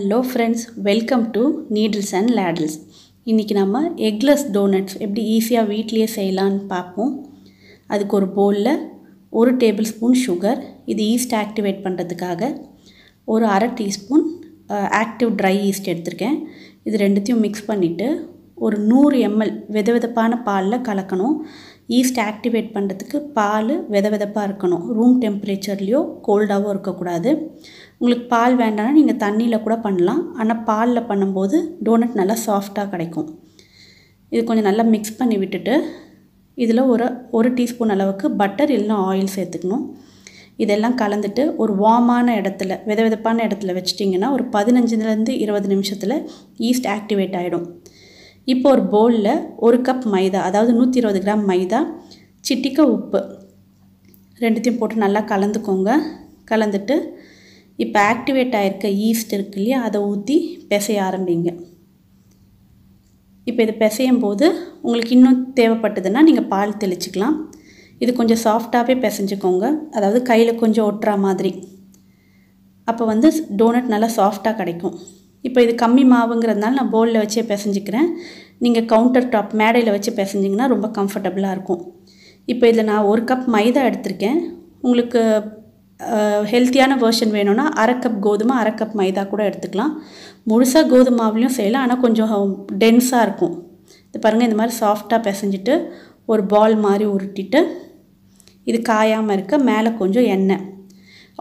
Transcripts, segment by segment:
hello friends welcome to needles and ladles இன்றைக்கி நம்ம eggless doughnuts எப்படி ஈஸியாக வீட்லேயே செய்யலான்னு பார்ப்போம் அதுக்கு ஒரு பவுலில் ஒரு டேபிள் ஸ்பூன் சுகர் இது ஈஸ்ட் ஆக்டிவேட் பண்ணுறதுக்காக ஒரு அரை டீஸ்பூன் ஆக்டிவ் ட்ரை ஈஸ்ட் எடுத்திருக்கேன் இது ரெண்டுத்தையும் மிக்ஸ் பண்ணிவிட்டு ஒரு நூறு எம்எல் வித விதப்பான பாலில் கலக்கணும் ஈஸ்ட் ஆக்டிவேட் பண்ணுறதுக்கு பால் வித விதப்பாக இருக்கணும் ரூம் டெம்பரேச்சர்லேயோ கோல்டாகவும் இருக்கக்கூடாது உங்களுக்கு பால் வேண்டாம்னா நீங்கள் தண்ணியில் கூட பண்ணலாம் ஆனால் பாலில் பண்ணும்போது டோனட் நல்லா சாஃப்டாக கிடைக்கும் இது கொஞ்சம் நல்லா மிக்ஸ் பண்ணி விட்டுட்டு இதில் ஒரு ஒரு டீஸ்பூன் அளவுக்கு பட்டர் இல்லைனா ஆயில் சேர்த்துக்கணும் இதெல்லாம் கலந்துட்டு ஒரு வார்மான இடத்துல வித விதப்பான இடத்துல வச்சிட்டிங்கன்னா ஒரு பதினஞ்சுலேருந்து இருபது நிமிஷத்தில் ஈஸ்ட் ஆக்டிவேட் ஆகிடும் இப்போ ஒரு பவுலில் ஒரு கப் மைதா அதாவது நூற்றி இருபது கிராம் மைதா சிட்டிக்க உப்பு ரெண்டுத்தையும் போட்டு நல்லா கலந்துக்கோங்க கலந்துட்டு இப்போ ஆக்டிவேட் ஆகிருக்க ஈஸ்ட் இருக்கு இல்லையா அதை ஊற்றி பிசைய ஆரம்பிங்க இப்போ இதை பிசையும் போது உங்களுக்கு இன்னும் தேவைப்பட்டதுன்னா நீங்கள் பால் தெளிச்சிக்கலாம் இது கொஞ்சம் சாஃப்டாகவே பிசைஞ்சுக்கோங்க அதாவது கையில் கொஞ்சம் ஒட்டுற மாதிரி அப்போ வந்து டோனட் நல்லா சாஃப்டாக கிடைக்கும் இப்போ இது கம்மி மாவுங்கிறதுனால நான் போலில் வச்சே பிசைஞ்சிக்கிறேன் நீங்கள் கவுண்டர் டாப் மேடையில் வச்சு பிசைஞ்சிங்கன்னா ரொம்ப கம்ஃபர்டபுளாக இருக்கும் இப்போ இதில் நான் ஒரு கப் மைதா எடுத்திருக்கேன் உங்களுக்கு ஹெல்த்தியான வேர்ஷன் வேணும்னா அரை கப் கோதுமை அரை கப் மைதா கூட எடுத்துக்கலாம் முழுசாக கோதுமாவிலையும் செய்யலாம் ஆனால் கொஞ்சம் டென்ஸாக இருக்கும் இது பாருங்கள் இந்த மாதிரி சாஃப்டாக பிசைஞ்சிட்டு ஒரு பால் மாதிரி உருட்டிட்டு இது காயாமல் இருக்க மேலே கொஞ்சம் எண்ணெய்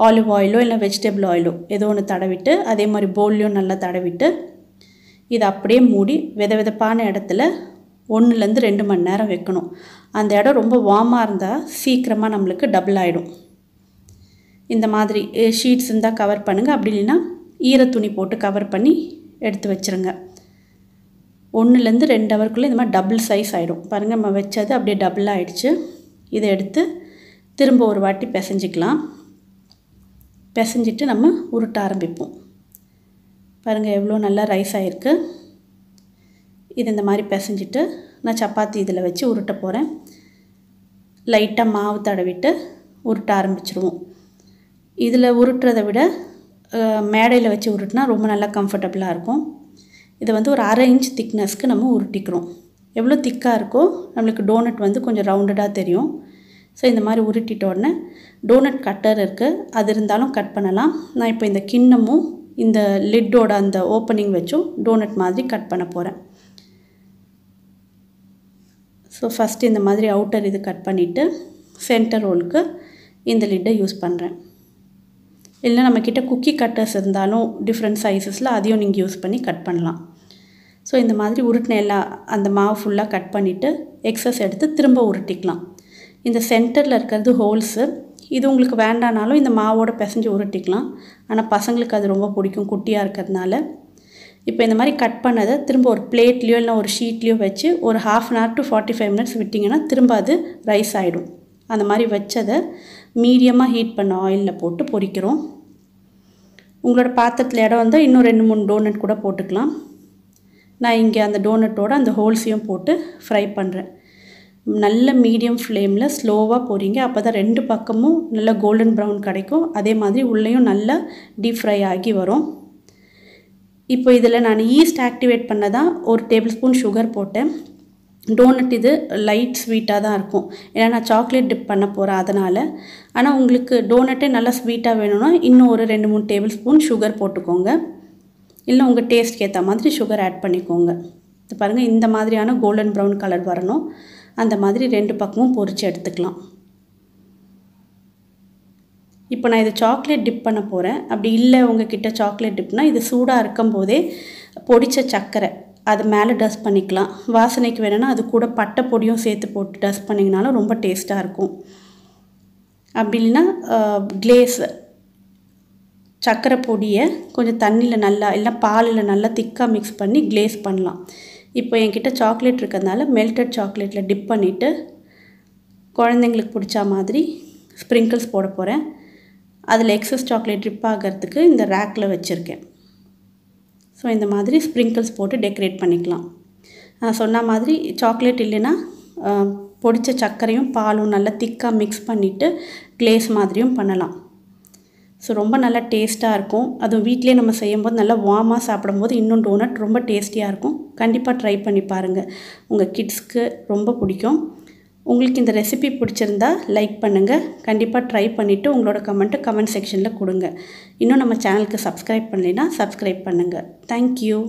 ஆலிவ் ஆயிலோ இல்லை வெஜிடபிள் ஆயிலோ ஏதோ ஒன்று தடவிட்டு அதே மாதிரி போல்லையும் நல்லா தடவிட்டு இது அப்படியே மூடி வித விதப்பான இடத்துல ஒன்றுலேருந்து ரெண்டு மணி நேரம் வைக்கணும் அந்த இடம் ரொம்ப வார்மாக இருந்தால் சீக்கிரமாக நம்மளுக்கு டபுள் ஆகிடும் இந்த மாதிரி ஷீட்ஸ் இருந்தால் கவர் பண்ணுங்கள் அப்படி இல்லைன்னா ஈர துணி போட்டு கவர் பண்ணி எடுத்து வச்சுருங்க ஒன்றுலேருந்து ரெண்டு ஹவருக்குள்ளே இந்த மாதிரி டபுள் சைஸ் ஆகிடும் பாருங்கள் நம்ம வச்சது அப்படியே டபுள் ஆகிடுச்சு இதை எடுத்து திரும்ப ஒரு வாட்டி பிசைஞ்சிக்கலாம் பிசைஞ்சிட்டு நம்ம உருட்ட ஆரம்பிப்போம் பாருங்கள் எவ்வளோ நல்லா ரைஸ் ஆகிருக்கு இது இந்த மாதிரி பிசைஞ்சிட்டு நான் சப்பாத்தி இதில் வச்சு உருட்ட போகிறேன் லைட்டாக மாவு தடவிட்டு உருட்ட ஆரம்பிச்சிருவோம் இதில் உருட்டுறதை விட மேடையில் வச்சு உருட்டினா ரொம்ப நல்லா கம்ஃபர்டபுளாக இருக்கும் இதை வந்து ஒரு அரை இன்ச் திக்னஸ்க்கு நம்ம உருட்டிக்கிறோம் எவ்வளோ திக்காக இருக்கோ நம்மளுக்கு டோனட் வந்து கொஞ்சம் ரவுண்டடாக தெரியும் ஸோ இந்த மாதிரி உருட்டிட்ட உடனே டோனட் கட்டர் இருக்குது அது இருந்தாலும் கட் பண்ணலாம் நான் இப்போ இந்த கிண்ணமும் இந்த லிட்டோட அந்த ஓப்பனிங் வச்சும் டோனட் மாதிரி கட் பண்ண போகிறேன் ஸோ ஃபஸ்ட்டு இந்த மாதிரி அவுட்டர் இது கட் பண்ணிவிட்டு சென்டர் ரோலுக்கு இந்த லிட்டை யூஸ் பண்ணுறேன் இல்லை நம்மக்கிட்ட குக்கி கட்டர்ஸ் இருந்தாலும் டிஃப்ரெண்ட் சைஸஸில் அதையும் நீங்கள் யூஸ் பண்ணி கட் பண்ணலாம் ஸோ இந்த மாதிரி உருட்டின எல்லாம் அந்த மாவு ஃபுல்லாக கட் பண்ணிவிட்டு எக்ஸஸ் எடுத்து திரும்ப உருட்டிக்கலாம் இந்த சென்டரில் இருக்கிறது ஹோல்ஸு இது உங்களுக்கு வேண்டானாலும் இந்த மாவோட பிசைஞ்சு உருட்டிக்கலாம் ஆனால் பசங்களுக்கு அது ரொம்ப பிடிக்கும் குட்டியாக இருக்கிறதுனால இப்போ இந்த மாதிரி கட் பண்ணதை திரும்ப ஒரு பிளேட்லேயோ இல்லை ஒரு ஷீட்லேயோ வச்சு ஒரு half an hour to forty five minutes விட்டிங்கன்னா திரும்ப அது ரைஸ் ஆகிடும் அந்த மாதிரி வச்சதை மீடியமாக ஹீட் பண்ண ஆயிலில் போட்டு பொரிக்கிறோம் உங்களோட பாத்திரத்தில் இடம் வந்தால் இன்னும் ரெண்டு மூணு டோனட் கூட போட்டுக்கலாம் நான் இங்கே அந்த டோனட்டோட அந்த ஹோல்ஸையும் போட்டு ஃப்ரை பண்ணுறேன் நல்ல மீடியம் ஃப்ளேமில் ஸ்லோவாக போகிறீங்க அப்போ தான் ரெண்டு பக்கமும் நல்ல கோல்டன் ப்ரௌன் கிடைக்கும் அதே மாதிரி உள்ளேயும் நல்லா டீப் ஃப்ரை ஆகி வரும் இப்போ இதில் நான் ஈஸ்ட் ஆக்டிவேட் பண்ண தான் ஒரு டேபிள் ஸ்பூன் சுகர் போட்டேன் டோனட் இது லைட் ஸ்வீட்டாக தான் இருக்கும் ஏன்னா நான் சாக்லேட் டிப் பண்ண போகிறேன் அதனால் ஆனால் உங்களுக்கு டோனட்டே நல்லா ஸ்வீட்டாக வேணும்னா இன்னும் ஒரு ரெண்டு மூணு டேபிள் ஸ்பூன் சுகர் போட்டுக்கோங்க இல்லை உங்கள் டேஸ்ட்க்கு ஏற்ற மாதிரி சுகர் ஆட் பண்ணிக்கோங்க இது பாருங்கள் இந்த மாதிரியான கோல்டன் ப்ரௌன் கலர் வரணும் அந்த மாதிரி ரெண்டு பக்கமும் பொறிச்சு எடுத்துக்கலாம் இப்போ நான் இது சாக்லேட் டிப் பண்ண போகிறேன் அப்படி இல்லை கிட்டே சாக்லேட் டிப்னால் இது சூடாக இருக்கும்போதே பொடித்த சர்க்கரை அது மேலே டஸ்ட் பண்ணிக்கலாம் வாசனைக்கு வேணும்னா அது கூட பட்டை பொடியும் சேர்த்து போட்டு டஸ்ட் பண்ணிங்கனாலும் ரொம்ப டேஸ்ட்டாக இருக்கும் அப்படி இல்லைன்னா கிளேஸ் சர்க்கரை பொடியை கொஞ்சம் தண்ணியில் நல்லா இல்லை பாலில் நல்லா திக்காக மிக்ஸ் பண்ணி கிளேஸ் பண்ணலாம் இப்போ என்கிட்ட சாக்லேட் இருக்கிறதுனால மெல்டட் சாக்லேட்டில் டிப் பண்ணிவிட்டு குழந்தைங்களுக்கு பிடிச்ச மாதிரி ஸ்ப்ரிங்கிள்ஸ் போட போகிறேன் அதில் எக்ஸஸ் சாக்லேட் ட்ரிப் ஆகிறதுக்கு இந்த ரேக்கில் வச்சுருக்கேன் ஸோ இந்த மாதிரி ஸ்ப்ரிங்கிள்ஸ் போட்டு டெக்கரேட் பண்ணிக்கலாம் சொன்ன மாதிரி சாக்லேட் இல்லைன்னா பொடித்த சர்க்கரையும் பாலும் நல்லா திக்காக மிக்ஸ் பண்ணிவிட்டு கிளேஸ் மாதிரியும் பண்ணலாம் ஸோ ரொம்ப நல்லா டேஸ்ட்டாக இருக்கும் அதுவும் வீட்டிலே நம்ம செய்யும்போது நல்லா வார்மாக சாப்பிடும்போது இன்னும் டோனட் ரொம்ப டேஸ்டியாக இருக்கும் கண்டிப்பாக ட்ரை பண்ணி பாருங்கள் உங்கள் கிட்ஸ்க்கு ரொம்ப பிடிக்கும் உங்களுக்கு இந்த ரெசிபி பிடிச்சிருந்தா லைக் பண்ணுங்கள் கண்டிப்பாக ட்ரை பண்ணிவிட்டு உங்களோட கமெண்ட்டு கமெண்ட் செக்ஷனில் கொடுங்க இன்னும் நம்ம சேனலுக்கு சப்ஸ்கிரைப் பண்ணலைன்னா சப்ஸ்கிரைப் பண்ணுங்கள் தேங்க்யூ